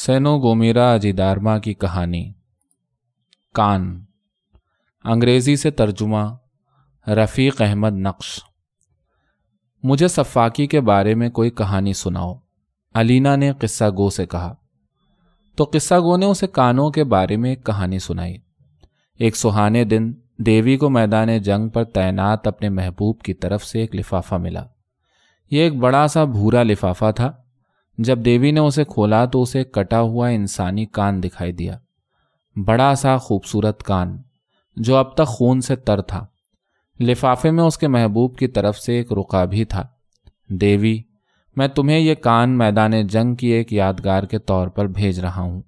सेनो गोमेरा अजिदारमा की कहानी कान अंग्रेज़ी से तर्जुमा रफ़ीक अहमद नक्श मुझे सफ़ाकी के बारे में कोई कहानी सुनाओ अलीना ने किस्सा गो से कहा तो किस्सा गो ने उसे कानों के बारे में एक कहानी सुनाई एक सुहाने दिन देवी को मैदान जंग पर तैनात अपने महबूब की तरफ से एक लिफाफा मिला ये एक बड़ा सा भूरा लिफाफा था जब देवी ने उसे खोला तो उसे कटा हुआ इंसानी कान दिखाई दिया बड़ा सा खूबसूरत कान जो अब तक खून से तर था लिफाफे में उसके महबूब की तरफ से एक रुका भी था देवी मैं तुम्हें यह कान मैदान जंग की एक यादगार के तौर पर भेज रहा हूँ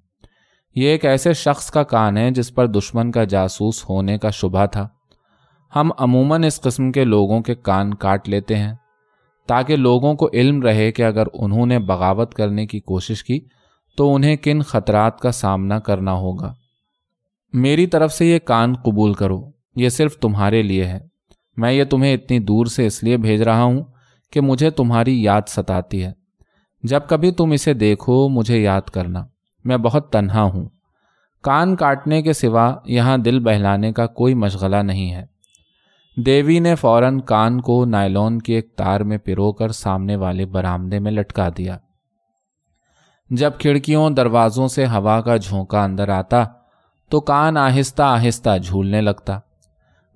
यह एक ऐसे शख्स का कान है जिस पर दुश्मन का जासूस होने का शुभ था हम अमूमन इस किस्म के लोगों के कान काट लेते हैं ताकि लोगों को इल्म रहे कि अगर उन्होंने बगावत करने की कोशिश की तो उन्हें किन खतरात का सामना करना होगा मेरी तरफ से ये कान कबूल करो ये सिर्फ तुम्हारे लिए है मैं ये तुम्हें इतनी दूर से इसलिए भेज रहा हूँ कि मुझे तुम्हारी याद सताती है जब कभी तुम इसे देखो मुझे याद करना मैं बहुत तन्हा हूँ कान काटने के सिवा यहाँ दिल बहलाने का कोई मशगला नहीं है देवी ने फौरन कान को नायलॉन के एक तार में पिरोकर सामने वाले बरामदे में लटका दिया जब खिड़कियों दरवाजों से हवा का झोंका अंदर आता तो कान आहिस्ता आहिस्ता झूलने लगता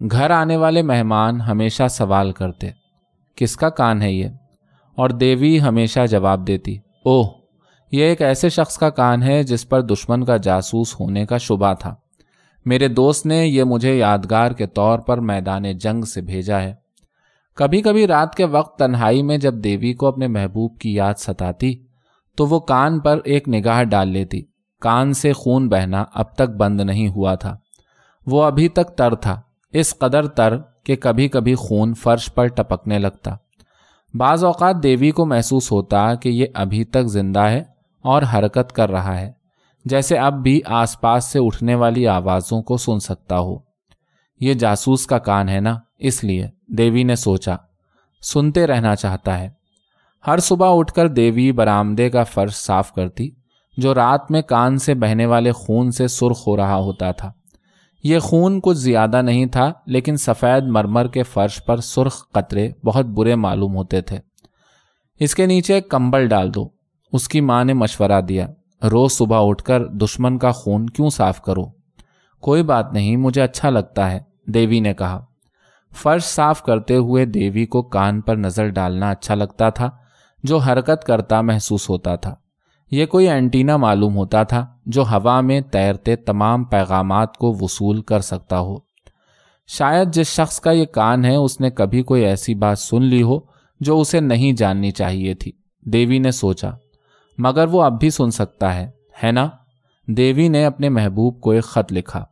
घर आने वाले मेहमान हमेशा सवाल करते किसका कान है ये और देवी हमेशा जवाब देती ओह ये एक ऐसे शख्स का कान है जिस पर दुश्मन का जासूस होने का शुबा था मेरे दोस्त ने यह मुझे यादगार के तौर पर मैदान जंग से भेजा है कभी कभी रात के वक्त तन्हाई में जब देवी को अपने महबूब की याद सताती तो वो कान पर एक निगाह डाल लेती कान से खून बहना अब तक बंद नहीं हुआ था वो अभी तक तर था इस कदर तर कि कभी कभी खून फर्श पर टपकने लगता बाज़ देवी को महसूस होता कि ये अभी तक जिंदा है और हरकत कर रहा है जैसे अब भी आसपास से उठने वाली आवाज़ों को सुन सकता हो ये जासूस का कान है ना इसलिए देवी ने सोचा सुनते रहना चाहता है हर सुबह उठकर देवी बरामदे का फर्श साफ करती जो रात में कान से बहने वाले खून से सुर्ख हो रहा होता था ये खून कुछ ज़्यादा नहीं था लेकिन सफ़ेद मरमर के फर्श पर सुर्ख कतरे बहुत बुरे मालूम होते थे इसके नीचे एक कंबल डाल दो उसकी माँ ने मशवरा दिया रोज सुबह उठकर दुश्मन का खून क्यों साफ करो कोई बात नहीं मुझे अच्छा लगता है देवी ने कहा फर्श साफ करते हुए देवी को कान पर नजर डालना अच्छा लगता था जो हरकत करता महसूस होता था यह कोई एंटीना मालूम होता था जो हवा में तैरते तमाम पैगाम को वसूल कर सकता हो शायद जिस शख्स का ये कान है उसने कभी कोई ऐसी बात सुन ली हो जो उसे नहीं जाननी चाहिए थी देवी ने सोचा मगर वो अब भी सुन सकता है है ना देवी ने अपने महबूब को एक खत लिखा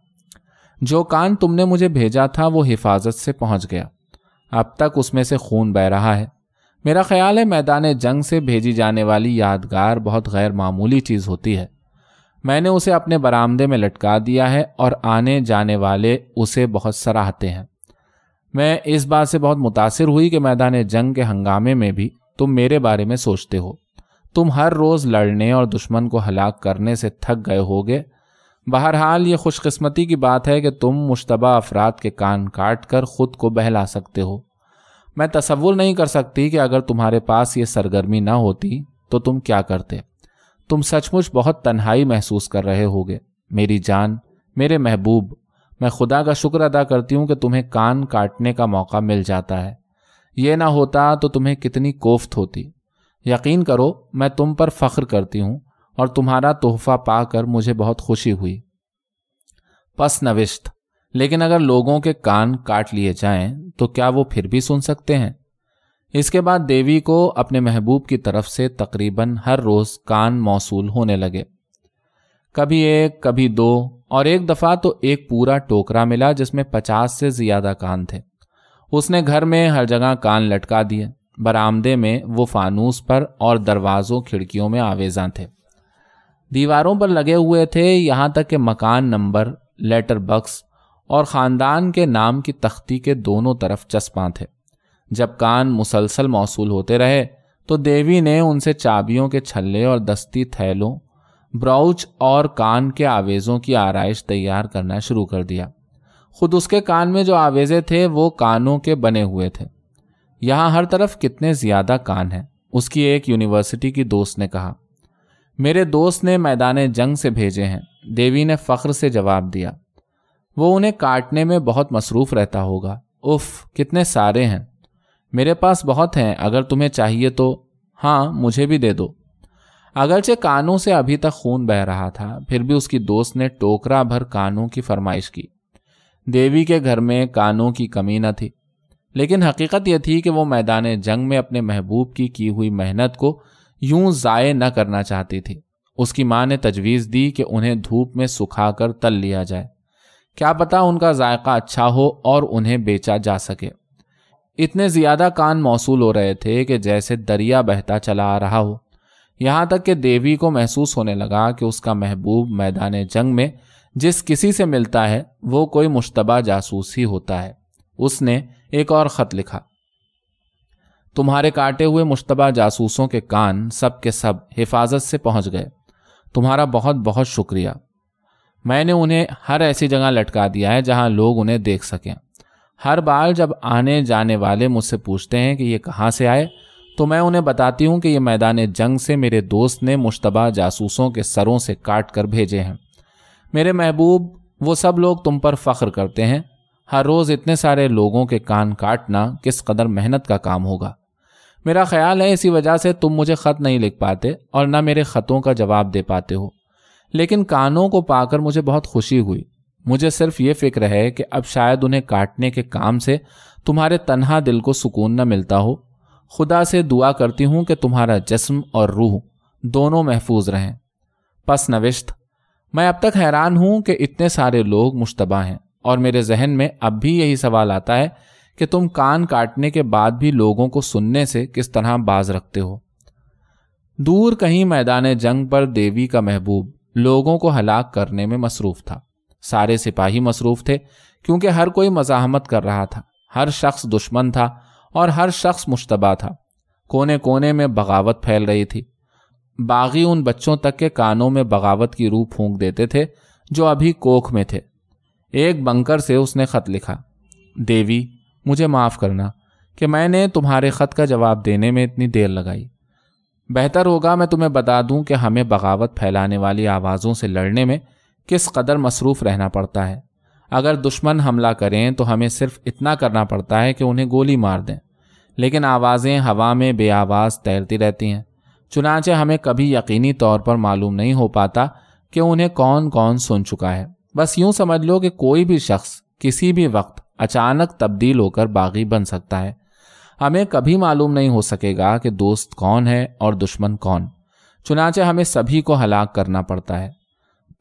जो कान तुमने मुझे भेजा था वो हिफाजत से पहुंच गया अब तक उसमें से खून बह रहा है मेरा ख्याल है मैदान जंग से भेजी जाने वाली यादगार बहुत गैर मामूली चीज़ होती है मैंने उसे अपने बरामदे में लटका दिया है और आने जाने वाले उसे बहुत सराहते हैं मैं इस बात से बहुत मुतासर हुई कि मैदान जंग के हंगामे में भी तुम मेरे बारे में सोचते हो तुम हर रोज़ लड़ने और दुश्मन को हलाक करने से थक गए होगे बहरहाल ये खुशकस्मती की बात है कि तुम मुश्तबा अफराद के कान काट कर ख़ुद को बहला सकते हो मैं तसवुर नहीं कर सकती कि अगर तुम्हारे पास ये सरगर्मी ना होती तो तुम क्या करते तुम सचमुच बहुत तन्हाई महसूस कर रहे होगे मेरी जान मेरे महबूब मैं खुदा का शुक्र अदा करती हूँ कि तुम्हें कान काटने का मौका मिल जाता है ये ना होता तो तुम्हें कितनी कोफ्त होती यकीन करो मैं तुम पर फख्र करती हूं और तुम्हारा तोहफा पाकर मुझे बहुत खुशी हुई पस नविश्त लेकिन अगर लोगों के कान काट लिए जाएं तो क्या वो फिर भी सुन सकते हैं इसके बाद देवी को अपने महबूब की तरफ से तकरीबन हर रोज कान मौसूल होने लगे कभी एक कभी दो और एक दफा तो एक पूरा टोकरा मिला जिसमें पचास से ज्यादा कान थे उसने घर में हर जगह कान लटका दिए बरामदे में वो फानूस पर और दरवाज़ों खिड़कियों में आवेजा थे दीवारों पर लगे हुए थे यहाँ तक कि मकान नंबर लेटर बक्स और ख़ानदान के नाम की तख्ती के दोनों तरफ चस्पा थे जब कान मुसलसल मौसू होते रहे तो देवी ने उनसे चाबियों के छल्ले और दस्ती थैलों ब्राउच और कान के आवेज़ों की आरइश तैयार करना शुरू कर दिया खुद उसके कान में जो आवेज़े थे वो कानों के बने हुए थे यहाँ हर तरफ कितने ज़्यादा कान हैं उसकी एक यूनिवर्सिटी की दोस्त ने कहा मेरे दोस्त ने मैदान जंग से भेजे हैं देवी ने फ़ख्र से जवाब दिया वो उन्हें काटने में बहुत मसरूफ़ रहता होगा उफ कितने सारे हैं मेरे पास बहुत हैं अगर तुम्हें चाहिए तो हाँ मुझे भी दे दो अगरचे कानों से अभी तक खून बह रहा था फिर भी उसकी दोस्त ने टोकरा भर कानों की फरमाइश की देवी के घर में कानों की कमी न थी लेकिन हकीकत यह थी कि वो मैदान जंग में अपने महबूब की की हुई मेहनत को यूं ज़ाय न करना चाहती थी उसकी माँ ने तजवीज़ दी कि उन्हें धूप में सुखा कर तल लिया जाए क्या पता उनका जायका अच्छा हो और उन्हें बेचा जा सके इतने ज़्यादा कान मौसूल हो रहे थे कि जैसे दरिया बहता चला आ रहा हो यहाँ तक कि देवी को महसूस होने लगा कि उसका महबूब मैदान जंग में जिस किसी से मिलता है वो कोई मुशतबा जासूस ही होता है उसने एक और खत लिखा तुम्हारे काटे हुए मुश्तबा जासूसों के कान सब के सब हिफाजत से पहुंच गए तुम्हारा बहुत बहुत शुक्रिया मैंने उन्हें हर ऐसी जगह लटका दिया है जहां लोग उन्हें देख सकें हर बार जब आने जाने वाले मुझसे पूछते हैं कि ये कहाँ से आए तो मैं उन्हें बताती हूँ कि ये मैदान जंग से मेरे दोस्त ने मुशतबा जासूसों के सरों से काट कर भेजे हैं मेरे महबूब वो सब लोग तुम पर फ़ख्र करते हैं हर रोज़ इतने सारे लोगों के कान काटना किस कदर मेहनत का काम होगा मेरा ख्याल है इसी वजह से तुम मुझे ख़त नहीं लिख पाते और ना मेरे ख़तों का जवाब दे पाते हो लेकिन कानों को पाकर मुझे बहुत खुशी हुई मुझे सिर्फ ये फिक्र है कि अब शायद उन्हें काटने के काम से तुम्हारे तनहा दिल को सुकून न मिलता हो खुदा से दुआ करती हूँ कि तुम्हारा जिस्म और रूह दोनों महफूज रहें पस नविश्त मैं अब तक हैरान हूँ कि इतने सारे लोग मुशतबा हैं और मेरे जहन में अब भी यही सवाल आता है कि तुम कान काटने के बाद भी लोगों को सुनने से किस तरह बाज रखते हो दूर कहीं मैदान जंग पर देवी का महबूब लोगों को हलाक करने में मसरूफ था सारे सिपाही मसरूफ थे क्योंकि हर कोई मजाहमत कर रहा था हर शख्स दुश्मन था और हर शख्स मुशतबा था कोने कोने में बगावत फैल रही थी बागी उन बच्चों तक के कानों में बगावत की रूह फूंक देते थे जो अभी कोख में थे एक बंकर से उसने खत लिखा देवी मुझे माफ़ करना कि मैंने तुम्हारे खत का जवाब देने में इतनी देर लगाई बेहतर होगा मैं तुम्हें बता दूं कि हमें बगावत फैलाने वाली आवाज़ों से लड़ने में किस कदर मसरूफ़ रहना पड़ता है अगर दुश्मन हमला करें तो हमें सिर्फ इतना करना पड़ता है कि उन्हें गोली मार दें लेकिन आवाज़ें हवा में बे आवाज़ तैरती रहती हैं चुनाचे हमें कभी यकीनी तौर पर मालूम नहीं हो पाता कि उन्हें कौन कौन सुन चुका है बस यूं समझ लो कि कोई भी शख्स किसी भी वक्त अचानक तब्दील होकर बागी बन सकता है हमें कभी मालूम नहीं हो सकेगा कि दोस्त कौन है और दुश्मन कौन चुनाचे हमें सभी को हलाक करना पड़ता है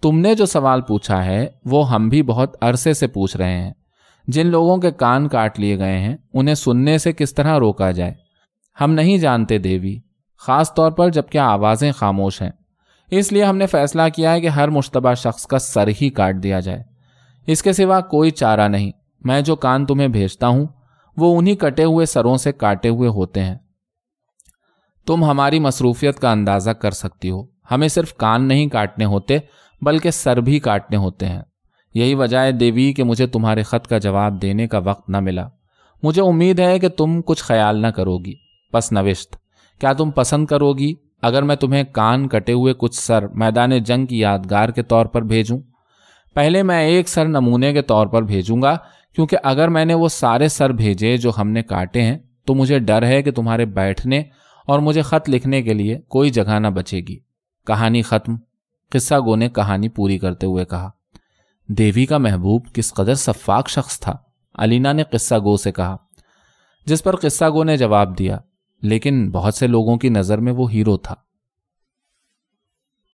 तुमने जो सवाल पूछा है वो हम भी बहुत अरसे से पूछ रहे हैं जिन लोगों के कान काट लिए गए हैं उन्हें सुनने से किस तरह रोका जाए हम नहीं जानते देवी खास तौर पर जबकि आवाज़ें खामोश हैं इसलिए हमने फैसला किया है कि हर मुशतबा शख्स का सर ही काट दिया जाए इसके सिवा कोई चारा नहीं मैं जो कान तुम्हें भेजता हूं वो उन्हीं कटे हुए सरों से काटे हुए होते हैं तुम हमारी मसरूफियत का अंदाज़ा कर सकती हो हमें सिर्फ कान नहीं काटने होते बल्कि सर भी काटने होते हैं यही वजह है देवी कि मुझे तुम्हारे ख़त का जवाब देने का वक्त न मिला मुझे उम्मीद है कि तुम कुछ ख्याल ना करोगी बस नविश्त क्या तुम पसंद करोगी अगर मैं तुम्हें कान कटे हुए कुछ सर मैदान जंग की यादगार के तौर पर भेजूं पहले मैं एक सर नमूने के तौर पर भेजूंगा क्योंकि अगर मैंने वो सारे सर भेजे जो हमने काटे हैं तो मुझे डर है कि तुम्हारे बैठने और मुझे खत लिखने के लिए कोई जगह ना बचेगी कहानी खत्म किस्सा गो ने कहानी पूरी करते हुए कहा देवी का महबूब किस कदर सफाक शख्स था अलीना ने किस्सा गो से कहा जिस पर किस्सा गो ने जवाब दिया लेकिन बहुत से लोगों की नज़र में वो हीरो था